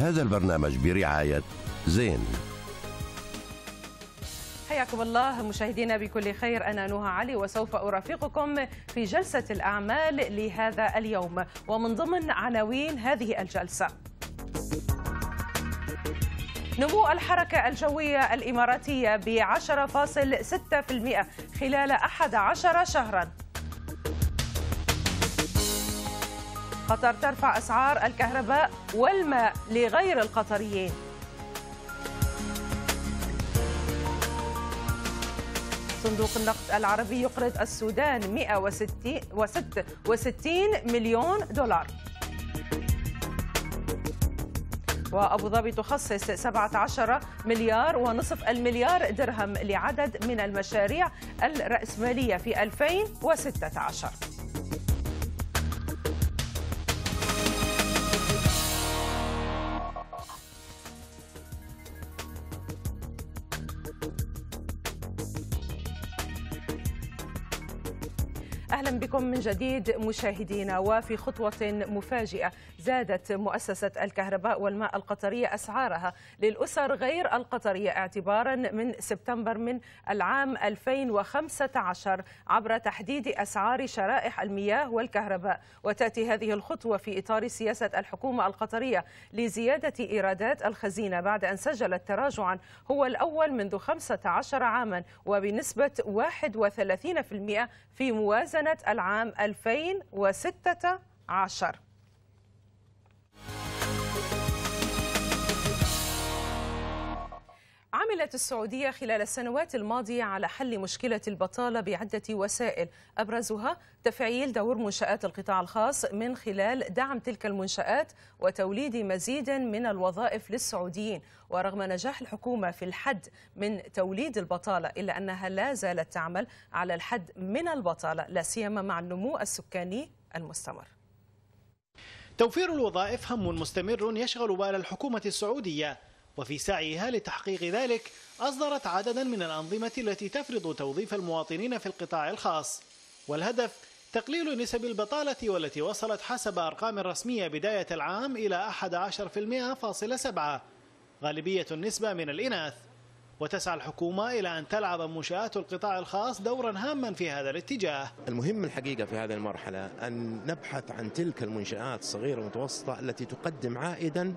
هذا البرنامج برعاية زين حياكم الله مشاهدينا بكل خير أنا نهى علي وسوف أرافقكم في جلسة الأعمال لهذا اليوم ومن ضمن عناوين هذه الجلسة نمو الحركة الجوية الإماراتية ب 10.6% خلال 11 شهراً قطر ترفع أسعار الكهرباء والماء لغير القطريين صندوق النقد العربي يقرض السودان 166 مليون دولار وأبو ظبي تخصص 17 مليار ونصف المليار درهم لعدد من المشاريع الرأسمالية في 2016 من جديد مشاهدينا وفي خطوة مفاجئة زادت مؤسسة الكهرباء والماء القطرية أسعارها للأسر غير القطرية اعتبارا من سبتمبر من العام 2015 عبر تحديد أسعار شرائح المياه والكهرباء وتأتي هذه الخطوة في إطار سياسة الحكومة القطرية لزيادة إيرادات الخزينة بعد أن سجلت تراجعا هو الأول منذ 15 عاما وبنسبة 31% في موازنة العام عام 2016 عملت السعودية خلال السنوات الماضية على حل مشكلة البطالة بعدة وسائل أبرزها تفعيل دور منشآت القطاع الخاص من خلال دعم تلك المنشآت وتوليد مزيد من الوظائف للسعوديين ورغم نجاح الحكومة في الحد من توليد البطالة إلا أنها لا زالت تعمل على الحد من البطالة لا سيما مع النمو السكاني المستمر توفير الوظائف هم مستمر يشغل بال الحكومة السعودية وفي سعيها لتحقيق ذلك أصدرت عددا من الأنظمة التي تفرض توظيف المواطنين في القطاع الخاص والهدف تقليل نسب البطالة والتي وصلت حسب أرقام رسمية بداية العام إلى 11.7% غالبية النسبة من الإناث وتسعى الحكومة إلى أن تلعب منشآت القطاع الخاص دورا هاما في هذا الاتجاه المهم الحقيقة في هذه المرحلة أن نبحث عن تلك المنشآت الصغيرة والمتوسطة التي تقدم عائدا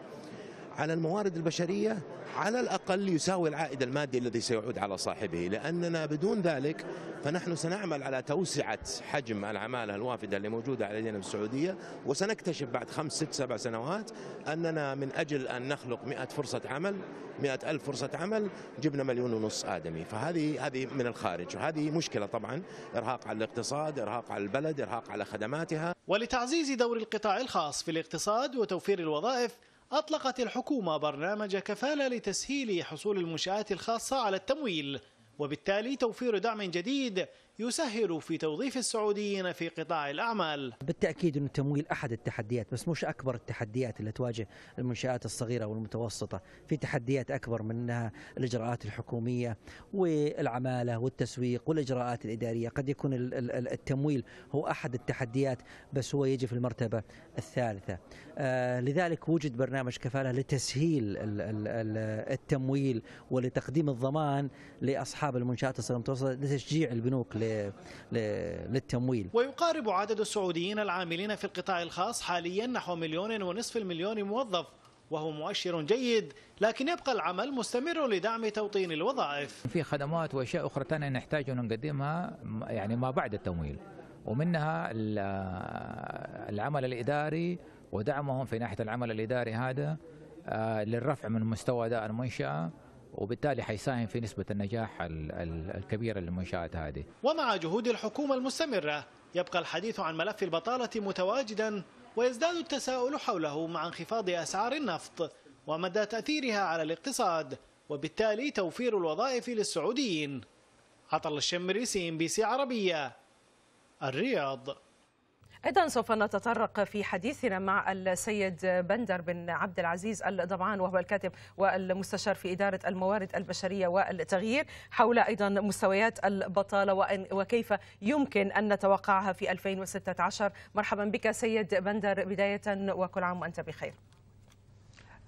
على الموارد البشرية على الأقل يساوي العائد المادي الذي سيعود على صاحبه لأننا بدون ذلك فنحن سنعمل على توسعة حجم العمالة الوافدة اللي موجودة على يدينا في السعودية وسنكتشف بعد خمس ست سبع سنوات أننا من أجل أن نخلق مئة فرصة عمل مئة ألف فرصة عمل جبنا مليون ونص آدمي فهذه هذه من الخارج وهذه مشكلة طبعا إرهاق على الاقتصاد إرهاق على البلد إرهاق على خدماتها ولتعزيز دور القطاع الخاص في الاقتصاد وتوفير الوظائف أطلقت الحكومة برنامج كفالة لتسهيل حصول المنشآت الخاصة على التمويل وبالتالي توفير دعم جديد يسهل في توظيف السعوديين في قطاع الأعمال بالتأكيد أن التمويل أحد التحديات بس مش أكبر التحديات اللي تواجه المنشآت الصغيرة والمتوسطة في تحديات أكبر منها الإجراءات الحكومية والعمالة والتسويق والإجراءات الإدارية قد يكون التمويل هو أحد التحديات بس هو يجي في المرتبة الثالثة آه، لذلك وجد برنامج كفالة لتسهيل التمويل ولتقديم الضمان لأصحاب المنشآت الصغيرة والمتوسطة لتشجيع البنوك للتمويل ويقارب عدد السعوديين العاملين في القطاع الخاص حاليا نحو مليون ونصف المليون موظف وهو مؤشر جيد لكن يبقى العمل مستمر لدعم توطين الوظائف في خدمات واشياء اخرى ثانيه نحتاج ان نقدمها يعني ما بعد التمويل ومنها العمل الاداري ودعمهم في ناحيه العمل الاداري هذا آه، للرفع من مستوى اداء المنشاه وبالتالي حيساهم في نسبة النجاح الكبيرة للمنشآت هذه ومع جهود الحكومة المستمرة يبقى الحديث عن ملف البطالة متواجدا ويزداد التساؤل حوله مع انخفاض أسعار النفط ومدى تأثيرها على الاقتصاد وبالتالي توفير الوظائف للسعوديين عطل الشمري سي ام بي سي عربية الرياض ايضا سوف نتطرق في حديثنا مع السيد بندر بن عبد العزيز الضبعان وهو الكاتب والمستشار في اداره الموارد البشريه والتغيير حول ايضا مستويات البطاله وكيف يمكن ان نتوقعها في 2016 مرحبا بك سيد بندر بدايه وكل عام وانت بخير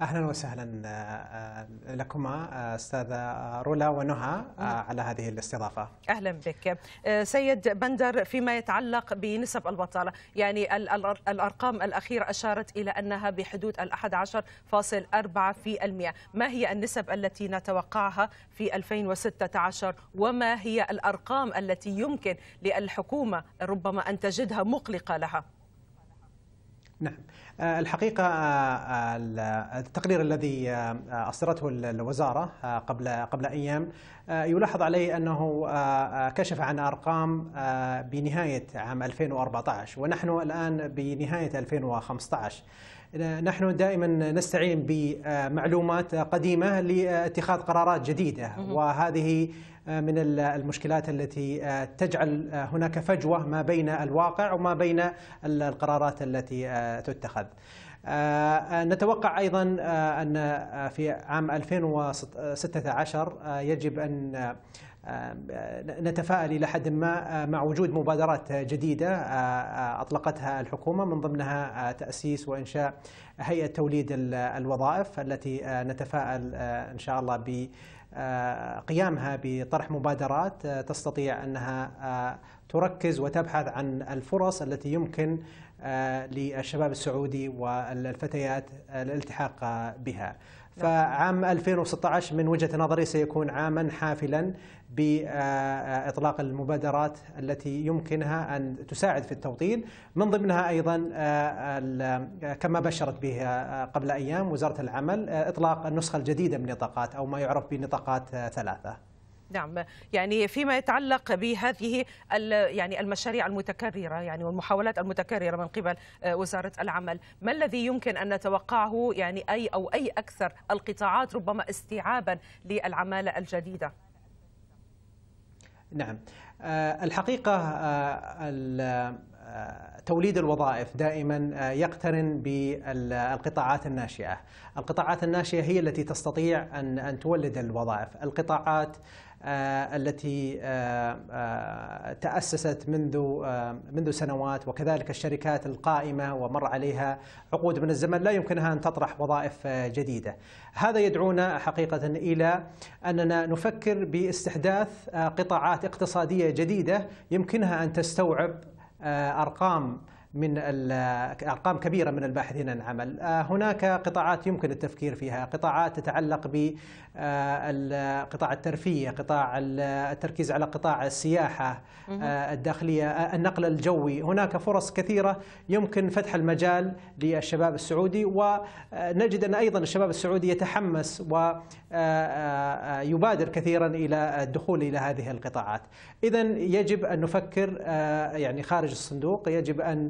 اهلا وسهلا آه، آه، لكما آه، استاذه رولا ونهى نعم. على هذه الاستضافه. اهلا بك. سيد بندر فيما يتعلق بنسب البطاله، يعني الارقام الاخيره اشارت الى انها بحدود ال 11.4%، ما هي النسب التي نتوقعها في 2016 وما هي الارقام التي يمكن للحكومه ربما ان تجدها مقلقه لها؟ نعم آه، الحقيقة آه، آه، التقرير الذي أصدرته الوزارة قبل قبل أيام يلاحظ عليه أنه كشف عن أرقام بنهاية عام 2014 ونحن الآن بنهاية 2015 نحن دائما نستعين بمعلومات قديمة لاتخاذ قرارات جديدة وهذه من المشكلات التي تجعل هناك فجوة ما بين الواقع وما بين القرارات التي تتخذ آه، نتوقع أيضا آه، أن في عام 2016 آه، يجب أن نتفائل الى حد ما آه، مع وجود مبادرات جديده آه، آه، اطلقتها الحكومه من ضمنها تاسيس وانشاء هيئه توليد الوظائف التي نتفائل ان شاء الله ب قيامها بطرح مبادرات تستطيع انها تركز وتبحث عن الفرص التي يمكن للشباب السعودي والفتيات الالتحاق بها. نعم. فعام 2016 من وجهه نظري سيكون عاما حافلا باطلاق المبادرات التي يمكنها ان تساعد في التوطين من ضمنها ايضا آه، آه، كما بشرت به آه، قبل ايام وزاره العمل اطلاق النسخه الجديده من نطاقات او ما يعرف بنطاقات ثلاثه نعم يعني فيما يتعلق بهذه يعني المشاريع المتكرره يعني والمحاولات المتكرره من قبل آه، وزاره العمل، ما الذي يمكن ان نتوقعه يعني اي او اي اكثر القطاعات ربما استيعابا للعماله الجديده؟ نعم آه، الحقيقه آه، توليد الوظائف دائما يقترن بالقطاعات الناشئه، القطاعات الناشئه هي التي تستطيع ان ان تولد الوظائف، القطاعات آه، التي آه، آه، تأسست منذ منذ سنوات وكذلك الشركات القائمة ومر عليها عقود من الزمن لا يمكنها أن تطرح وظائف جديدة هذا يدعونا حقيقة إلى أننا نفكر باستحداث قطاعات اقتصادية جديدة يمكنها أن تستوعب أرقام من ارقام كبيره من الباحثين عن عمل، آه، هناك قطاعات يمكن التفكير فيها، قطاعات تتعلق آه، قطاع الترفيه، قطاع التركيز على قطاع السياحه آه، الداخليه، النقل الجوي، هناك فرص كثيره يمكن فتح المجال للشباب السعودي ونجد ان ايضا الشباب السعودي يتحمس ويبادر كثيرا الى الدخول الى هذه القطاعات. اذا يجب ان نفكر يعني خارج الصندوق، يجب ان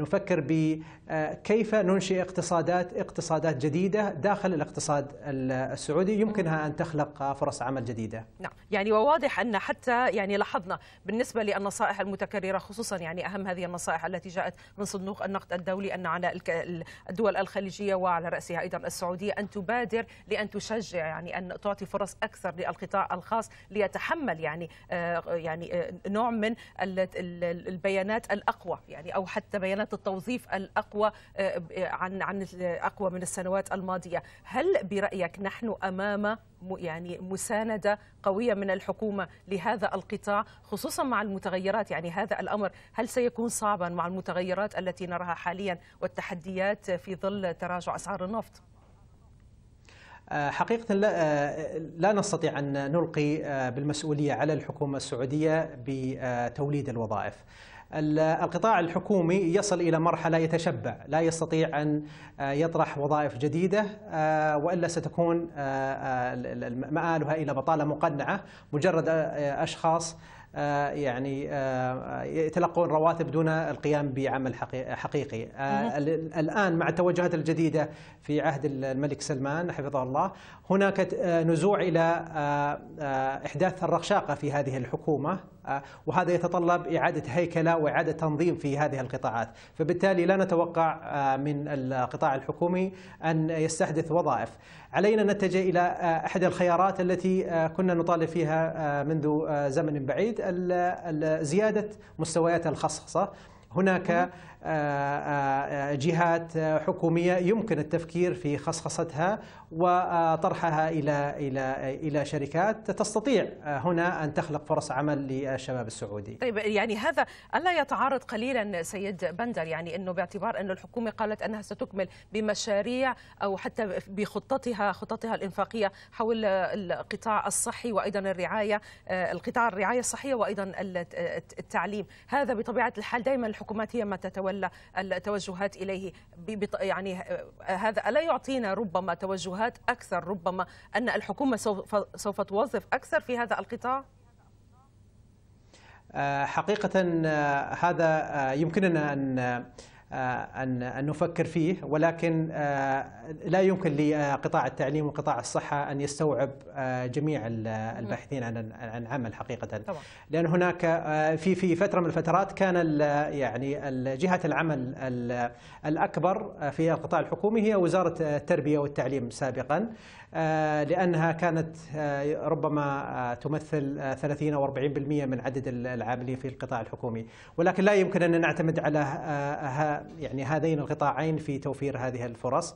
نفكر بكيف آه، ننشئ اقتصادات اقتصادات جديدة داخل الاقتصاد السعودي يمكنها أن تخلق فرص عمل جديدة نعم يعني وواضح أن حتى يعني لاحظنا بالنسبة للنصائح المتكررة خصوصا يعني أهم هذه النصائح التي جاءت من صندوق النقد الدولي أن على الدول الخليجية وعلى رأسها أيضا السعودية أن تبادر لأن تشجع يعني أن تعطي فرص أكثر للقطاع الخاص ليتحمل يعني آه، يعني آه، نوع من البيانات الأقوى يعني او حتى بيانات التوظيف الاقوى آه، عن عن اقوى من السنوات الماضيه هل برايك نحن امام يعني مسانده قويه من الحكومه لهذا القطاع خصوصا مع المتغيرات يعني هذا الامر هل سيكون صعبا مع المتغيرات التي نراها حاليا والتحديات في ظل تراجع اسعار النفط؟ آه، حقيقة لا, آه، لا نستطيع أن نلقي بالمسؤولية على الحكومة السعودية بتوليد الوظائف القطاع الحكومي يصل إلى مرحلة يتشبع لا يستطيع أن آه، يطرح وظائف جديدة آه، وإلا ستكون آه، مآلها إلى بطالة مقنعة مجرد أشخاص يعني يتلقون رواتب دون القيام بعمل حقيقي الآن مع التوجهات الجديدة في عهد الملك سلمان حفظه الله هناك نزوع إلى إحداث الرخشاقة في هذه الحكومة آه، وهذا يتطلب إعادة هيكلة وإعادة تنظيم في هذه القطاعات فبالتالي لا نتوقع آه، من القطاع الحكومي أن يستحدث وظائف علينا نتجه إلى آه، أحد الخيارات التي كنا نطالب فيها منذ زمن بعيد زيادة مستويات الخصخصة هناك آه، آه، جهات حكوميه يمكن التفكير في خصخصتها وطرحها الى الى الى شركات تستطيع آه، هنا ان تخلق فرص عمل للشباب السعودي. طيب يعني هذا الا يتعارض قليلا سيد بندر يعني انه باعتبار أن الحكومه قالت انها ستكمل بمشاريع او حتى بخطتها خططها الانفاقيه حول القطاع الصحي وايضا الرعايه القطاع الرعايه الصحيه وايضا التعليم، هذا بطبيعه الحال دائما الحكومات هي ما تتولى يتولى التوجهات اليه يعني آه، هذا الا يعطينا ربما توجهات اكثر ربما ان الحكومه سوف سوف توظف اكثر في هذا القطاع؟ آه، حقيقة آه، هذا يمكننا أن آه، أن نفكر فيه ولكن آه، لا يمكن لقطاع التعليم وقطاع الصحة أن يستوعب آه، جميع نعم. الباحثين عن عن عمل حقيقة طبعا. لأن هناك في في فترة من الفترات كان يعني جهة العمل الأكبر في القطاع الحكومي هي وزارة التربية والتعليم سابقا لأنها كانت ربما تمثل 30 أو 40% من عدد العاملين في القطاع الحكومي ولكن لا يمكن أن نعتمد على يعني هذين القطاعين في توفير هذه الفرص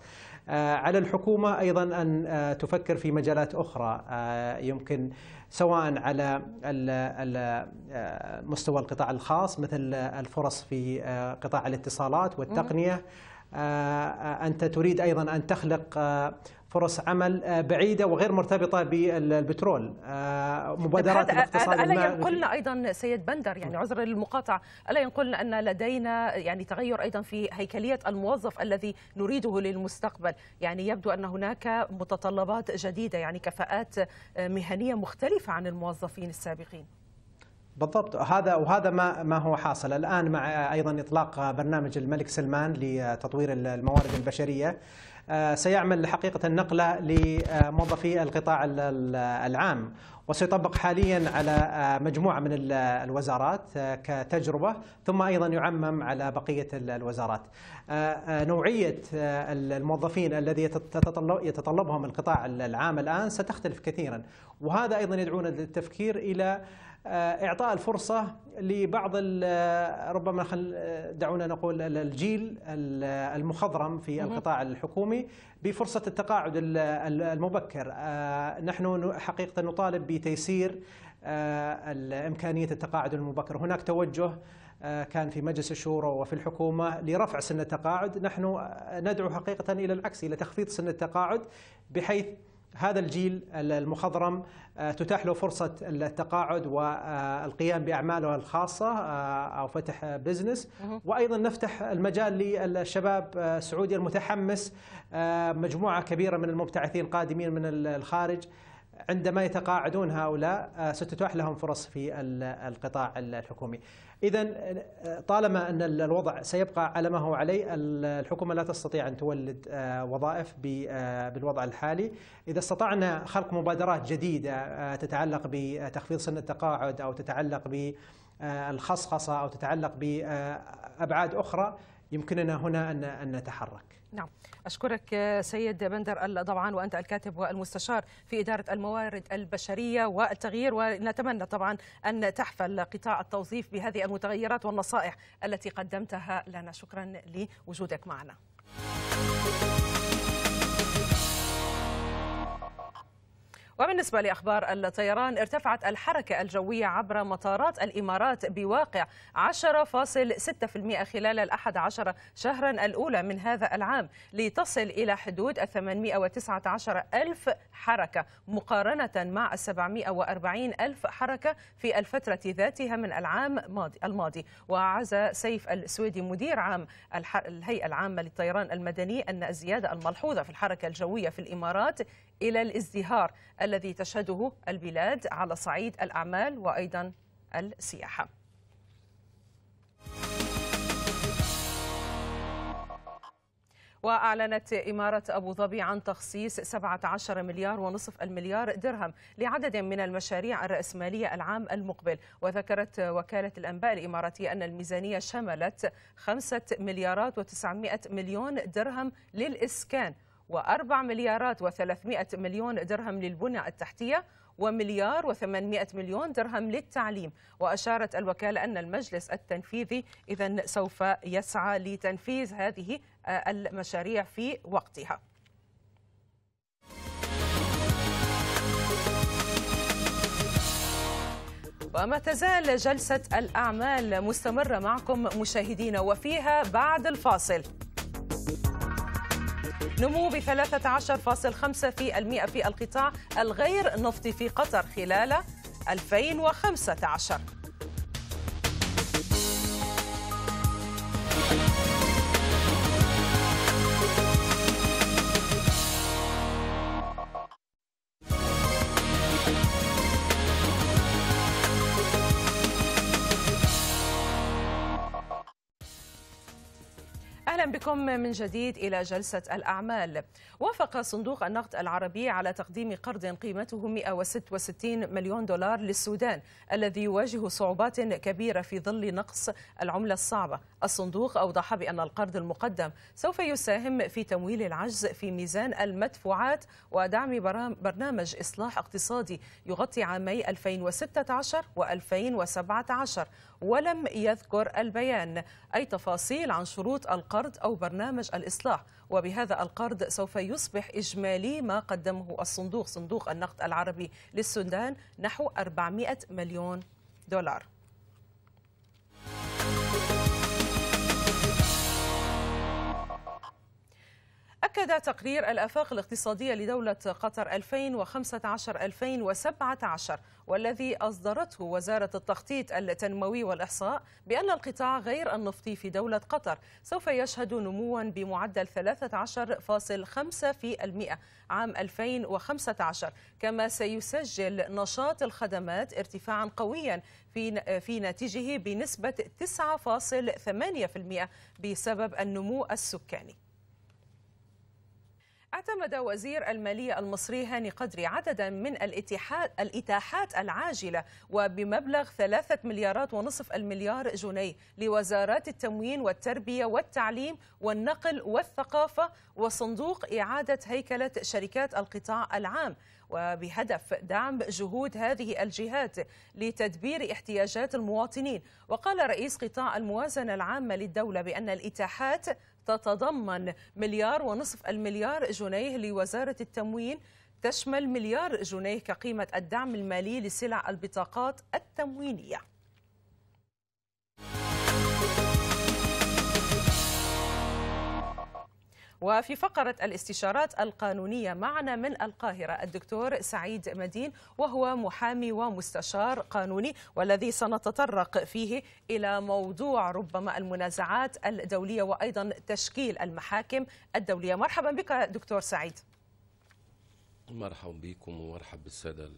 آه، على الحكومة أيضا أن آه، تفكر في مجالات أخرى آه، يمكن سواء على مستوى القطاع الخاص مثل الفرص في قطاع الاتصالات والتقنية أنت تريد أيضا أن تخلق فرص عمل آه، بعيدة وغير مرتبطة بالبترول آه، مبادرات آه، الاقتصاد ألا ينقلنا أيضا سيد بندر يعني عذر المقاطعة ألا ينقلنا أن لدينا يعني تغير أيضا في هيكلية الموظف الذي نريده للمستقبل يعني يبدو أن هناك متطلبات جديدة يعني كفاءات مهنية مختلفة عن الموظفين السابقين بالضبط هذا وهذا ما ما هو حاصل الان مع ايضا اطلاق برنامج الملك سلمان لتطوير الموارد البشريه آه، سيعمل حقيقه نقله لموظفي القطاع العام وسيطبق حاليا على آه، مجموعه من الوزارات آه، كتجربه ثم ايضا يعمم على بقيه الوزارات. نوعيه الموظفين الذي يتطلبهم القطاع العام الان ستختلف كثيرا وهذا ايضا يدعونا للتفكير الى آه، إعطاء الفرصة لبعض آه، ربما آه، دعونا نقول الجيل المخضرم في القطاع الحكومي بفرصة التقاعد المبكر نحن حقيقة نطالب بتيسير إمكانية التقاعد المبكر هناك توجه كان في مجلس الشورى وفي الحكومة لرفع سن التقاعد نحن ندعو حقيقة إلى العكس إلى تخفيض سن التقاعد بحيث هذا الجيل المخضرم آه، تتاح له فرصة التقاعد والقيام بأعماله الخاصة آه، أو فتح بزنس وأيضا نفتح المجال للشباب آه، السعودي المتحمس مجموعة كبيرة من المبتعثين قادمين من الخارج عندما يتقاعدون هؤلاء آه، ستتاح لهم فرص في القطاع الحكومي. اذا آه، طالما ان الوضع سيبقى على ما هو عليه الحكومه لا تستطيع ان تولد آه، وظائف بالوضع الحالي. اذا استطعنا خلق مبادرات جديده تتعلق بتخفيض سن التقاعد او تتعلق بالخصخصه او تتعلق بابعاد اخرى يمكننا هنا أن نتحرك نعم أشكرك سيد بندر طبعا وأنت الكاتب والمستشار في إدارة الموارد البشرية والتغيير ونتمنى طبعا أن تحفل قطاع التوظيف بهذه المتغيرات والنصائح التي قدمتها لنا شكرا لوجودك معنا وبالنسبة لأخبار الطيران ارتفعت الحركة الجوية عبر مطارات الإمارات بواقع 10.6% خلال الأحد عشر شهرا الأولى من هذا العام لتصل إلى حدود 819 ألف حركة مقارنة مع 740 ألف حركة في الفترة ذاتها من العام الماضي وعزى سيف السويدي مدير عام الهيئة العامة للطيران المدني أن الزيادة الملحوظة في الحركة الجوية في الإمارات إلى الازدهار الذي تشهده البلاد على صعيد الأعمال وأيضا السياحة وأعلنت إمارة أبو ظبي عن تخصيص 17 مليار ونصف المليار درهم لعدد من المشاريع الرأسمالية العام المقبل وذكرت وكالة الأنباء الإماراتية أن الميزانية شملت 5 مليارات و900 مليون درهم للإسكان و4 مليارات و300 مليون درهم للبنى التحتية ومليار و800 مليون درهم للتعليم وأشارت الوكالة أن المجلس التنفيذي إذا سوف يسعى لتنفيذ هذه آه، المشاريع في وقتها وما تزال جلسة الأعمال مستمرة معكم مشاهدينا وفيها بعد الفاصل نمو ب 13.5% في المئة في القطاع الغير نفطي في قطر خلال 2015 بكم من جديد إلى جلسة الأعمال وافق صندوق النقد العربي على تقديم قرض قيمته 166 مليون دولار للسودان الذي يواجه صعوبات كبيرة في ظل نقص العملة الصعبة الصندوق أوضح بأن القرض المقدم سوف يساهم في تمويل العجز في ميزان المدفوعات ودعم برنامج إصلاح اقتصادي يغطي عامي 2016 و2017 ولم يذكر البيان أي تفاصيل عن شروط القرض أو برنامج الإصلاح وبهذا القرض سوف يصبح إجمالي ما قدمه الصندوق صندوق النقد العربي للسودان نحو 400 مليون دولار أكد تقرير الآفاق الاقتصادية لدولة قطر 2015-2017 والذي أصدرته وزارة التخطيط التنموي والإحصاء بأن القطاع غير النفطي في دولة قطر سوف يشهد نموا بمعدل 13.5% عام 2015 كما سيسجل نشاط الخدمات ارتفاعا قويا في في ناتجه بنسبة 9.8% بسبب النمو السكاني اعتمد وزير المالية المصري هاني قدري عددا من الإتاحات العاجلة وبمبلغ ثلاثة مليارات ونصف المليار جنيه لوزارات التموين والتربية والتعليم والنقل والثقافة وصندوق إعادة هيكلة شركات القطاع العام وبهدف دعم جهود هذه الجهات لتدبير احتياجات المواطنين وقال رئيس قطاع الموازنة العامة للدولة بأن الإتاحات تتضمن مليار ونصف المليار جنيه لوزارة التموين تشمل مليار جنيه كقيمة الدعم المالي لسلع البطاقات التموينية وفي فقرة الاستشارات القانونية معنا من القاهرة الدكتور سعيد مدين وهو محامي ومستشار قانوني والذي سنتطرق فيه إلى موضوع ربما المنازعات الدولية وأيضا تشكيل المحاكم الدولية مرحبا بك دكتور سعيد مرحبا بكم ومرحب بالسادة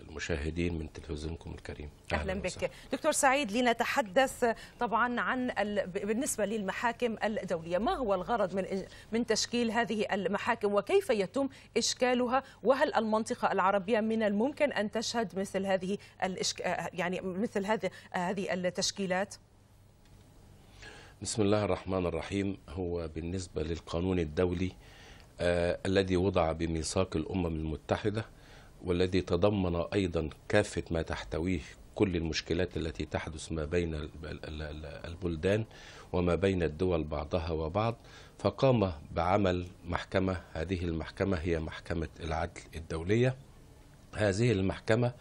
المشاهدين من تلفزيونكم الكريم أهلا, أهلا بك دكتور سعيد لنتحدث طبعا عن ال... بالنسبة للمحاكم الدولية ما هو الغرض من من تشكيل هذه المحاكم وكيف يتم إشكالها وهل المنطقة العربية من الممكن أن تشهد مثل هذه الإشك... يعني مثل هذه هذه التشكيلات؟ بسم الله الرحمن الرحيم هو بالنسبة للقانون الدولي آه، الذي وضع بميثاق الأمم المتحدة والذي تضمن أيضا كافة ما تحتويه كل المشكلات التي تحدث ما بين البلدان وما بين الدول بعضها وبعض فقام بعمل محكمة هذه المحكمة هي محكمة العدل الدولية هذه المحكمة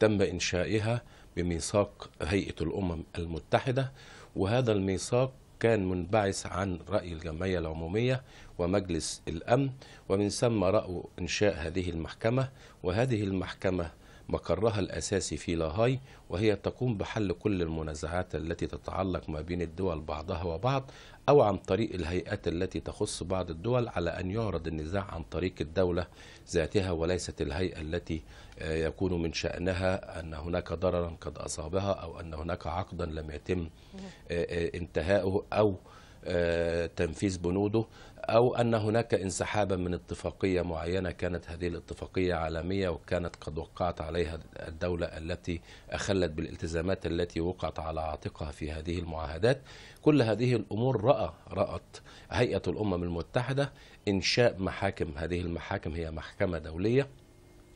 تم إنشائها بميثاق هيئة الأمم المتحدة وهذا الميثاق كان منبعث عن رأي الجمعية العمومية ومجلس الأمن ومن ثم رأوا إنشاء هذه المحكمة وهذه المحكمة مقرها الأساسي في لاهاي وهي تقوم بحل كل المنازعات التي تتعلق ما بين الدول بعضها وبعض أو عن طريق الهيئات التي تخص بعض الدول على أن يعرض النزاع عن طريق الدولة ذاتها وليست الهيئة التي آه، يكون من شأنها أن هناك ضررا قد أصابها أو أن هناك عقدا لم يتم آه، آه، انتهائه أو آه، تنفيذ بنوده أو أن هناك انسحابا من اتفاقية معينة كانت هذه الاتفاقية عالمية وكانت قد وقعت عليها الدولة التي أخلت بالالتزامات التي وقعت على عاتقها في هذه المعاهدات كل هذه الأمور رأى رأت هيئة الأمم المتحدة إنشاء محاكم هذه المحاكم هي محكمة دولية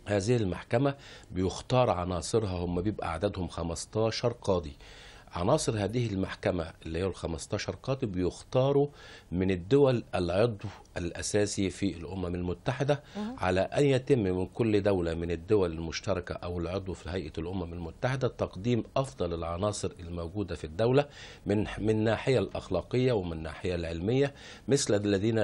هذه المحكمة بيختار عناصرها هم بيبقى عددهم 15 قاضي عناصر هذه المحكمة اللي هي ال 15 قاضي بيختاروا من الدول العضو الأساسي في الأمم المتحدة على أن يتم من كل دولة من الدول المشتركة أو العضو في هيئة الأمم المتحدة تقديم أفضل العناصر الموجودة في الدولة من من الناحية الأخلاقية ومن الناحية العلمية مثل الذين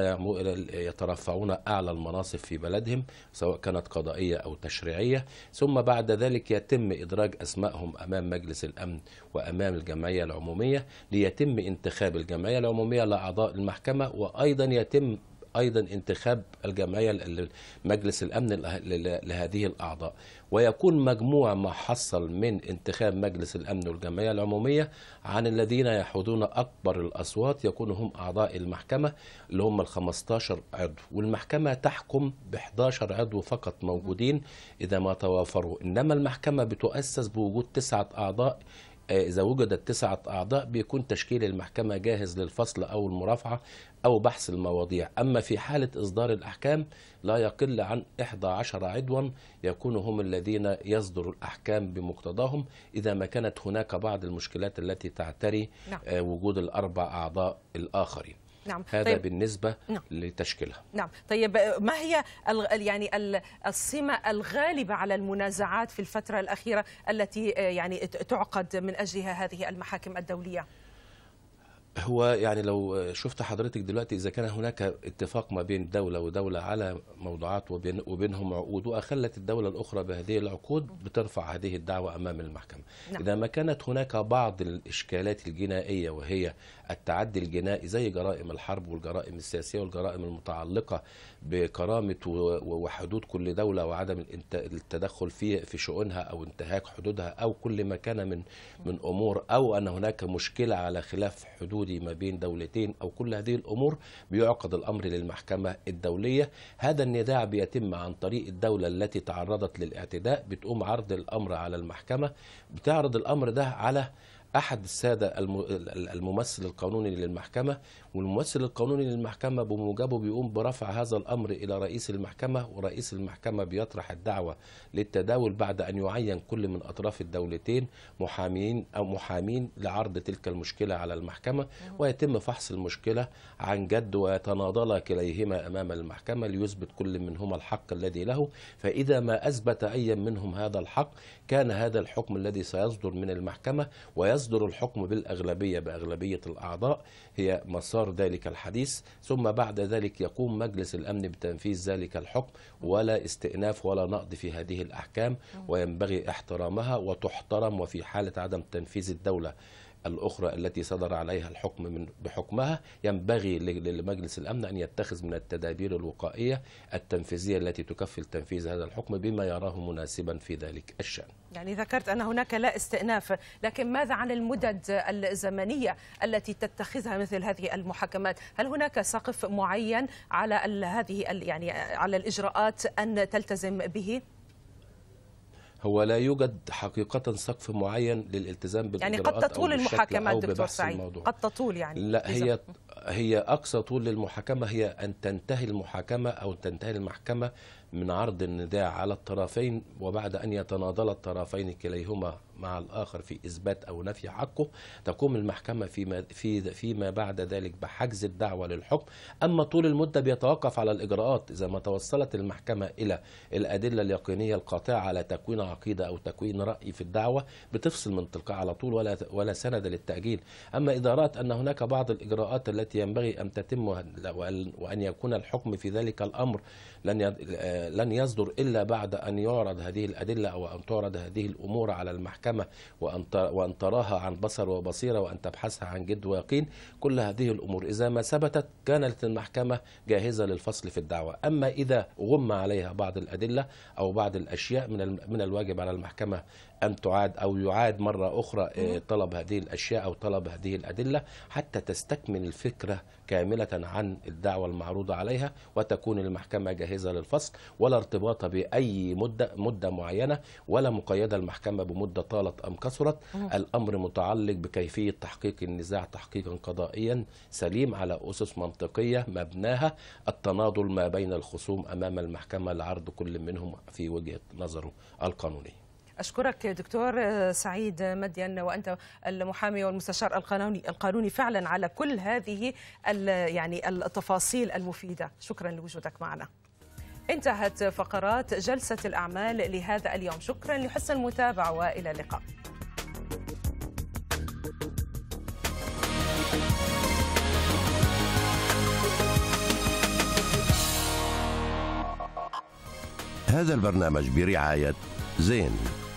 يترفعون أعلى المناصب في بلدهم سواء كانت قضائية أو تشريعية ثم بعد ذلك يتم إدراج أسمائهم أمام مجلس الأمن وأمام الجمعية العمومية ليتم انتخاب الجمعية العمومية لأعضاء المحكمة وأيضا يتم ايضا انتخاب الجمعيه مجلس الامن لهذه الاعضاء ويكون مجموع ما حصل من انتخاب مجلس الامن والجمعيه العموميه عن الذين يحوزون اكبر الاصوات يكون هم اعضاء المحكمه اللي هم ال 15 عضو والمحكمه تحكم ب 11 عضو فقط موجودين اذا ما توافروا انما المحكمه بتؤسس بوجود تسعه اعضاء إذا وجدت تسعة أعضاء بيكون تشكيل المحكمة جاهز للفصل أو المرافعة أو بحث المواضيع أما في حالة إصدار الأحكام لا يقل عن 11 عضوا يكون هم الذين يصدر الأحكام بمقتضاهم إذا ما كانت هناك بعض المشكلات التي تعتري نعم. آه، وجود الأربع أعضاء الآخرين نعم هذا طيب. بالنسبه نعم. لتشكيلها نعم طيب ما هي يعني السمه الغالبه على المنازعات في الفتره الاخيره التي آه، يعني تعقد من اجلها هذه المحاكم الدوليه هو يعني لو شفت حضرتك دلوقتي اذا كان هناك اتفاق ما بين دوله ودوله على موضوعات وبين وبينهم عقود واخلت الدوله الاخرى بهذه العقود نعم. بترفع هذه الدعوه امام المحكمه. نعم. اذا ما كانت هناك بعض الاشكالات الجنائيه وهي التعدي الجنائي زي جرائم الحرب والجرائم السياسيه والجرائم المتعلقه بكرامه وحدود كل دوله وعدم التدخل في في شؤونها او انتهاك حدودها او كل ما كان من من امور او ان هناك مشكله على خلاف حدودي ما بين دولتين او كل هذه الامور بيعقد الامر للمحكمه الدوليه هذا النداع بيتم عن طريق الدوله التي تعرضت للاعتداء بتقوم عرض الامر على المحكمه بتعرض الامر ده على احد الساده الممثل القانوني للمحكمه والممثل القانوني للمحكمة بموجبه بيقوم برفع هذا الأمر إلى رئيس المحكمة ورئيس المحكمة بيطرح الدعوة للتداول بعد أن يعين كل من أطراف الدولتين محامين أو محامين لعرض تلك المشكلة على المحكمة ويتم فحص المشكلة عن جد ويتناضل كليهما أمام المحكمة ليثبت كل منهما الحق الذي له فإذا ما أثبت أي منهم هذا الحق كان هذا الحكم الذي سيصدر من المحكمة ويصدر الحكم بالأغلبية بأغلبية الأعضاء هي مسار ذلك الحديث ثم بعد ذلك يقوم مجلس الأمن بتنفيذ ذلك الحكم ولا استئناف ولا نقض في هذه الأحكام وينبغي احترامها وتحترم وفي حالة عدم تنفيذ الدولة الأخرى التي صدر عليها الحكم من بحكمها ينبغي لمجلس الأمن أن يتخذ من التدابير الوقائية التنفيذية التي تكفل تنفيذ هذا الحكم بما يراه مناسبا في ذلك الشأن يعني ذكرت أن هناك لا استئناف لكن ماذا عن المدد الزمنية التي تتخذها مثل هذه المحاكمات هل هناك سقف معين على هذه يعني على الإجراءات أن تلتزم به؟ هو لا يوجد حقيقة سقف معين للالتزام بالإجراءات يعني قد تطول المحاكمة دكتور سعيد قد تطول يعني لا هي هي أقصى طول للمحاكمة هي أن تنتهي المحاكمة أو تنتهي المحكمة من عرض النداء على الطرفين وبعد أن يتناضل الطرفين كليهما مع الآخر في إثبات أو نفي حقه تقوم المحكمة فيما, في فيما بعد ذلك بحجز الدعوة للحكم أما طول المدة بيتوقف على الإجراءات إذا ما توصلت المحكمة إلى الأدلة اليقينية القاطعة على تكوين عقيدة أو تكوين رأي في الدعوة بتفصل من تلقاء على طول ولا, ولا سند للتأجيل أما إذا رأت أن هناك بعض الإجراءات التي ينبغي أن تتم وأن يكون الحكم في ذلك الأمر لن لن يصدر إلا بعد أن يعرض هذه الأدلة أو أن تعرض هذه الأمور على المحكمة المحكمة وأن تراها عن بصر وبصيرة وأن تبحثها عن جد ويقين كل هذه الأمور إذا ما ثبتت كانت المحكمة جاهزة للفصل في الدعوة أما إذا غم عليها بعض الأدلة أو بعض الأشياء من من الواجب على المحكمة أن تعاد أو يعاد مرة أخرى آه، طلب هذه الأشياء أو طلب هذه الأدلة حتى تستكمل الفكرة كاملة عن الدعوة المعروضة عليها وتكون المحكمة جاهزة للفصل ولا ارتباط بأي مدة مدة معينة ولا مقيدة المحكمة بمدة طالت أم كثرت الأمر متعلق بكيفية تحقيق النزاع تحقيقا قضائيا سليم على أسس منطقية مبناها التناضل ما بين الخصوم أمام المحكمة لعرض كل منهم في وجهة نظره القانونية أشكرك دكتور سعيد مدين وأنت المحامي والمستشار القانوني القانوني فعلا على كل هذه يعني التفاصيل المفيدة شكرا لوجودك معنا انتهت فقرات جلسة الأعمال لهذا اليوم شكرا لحسن المتابعة وإلى اللقاء هذا البرنامج برعاية زين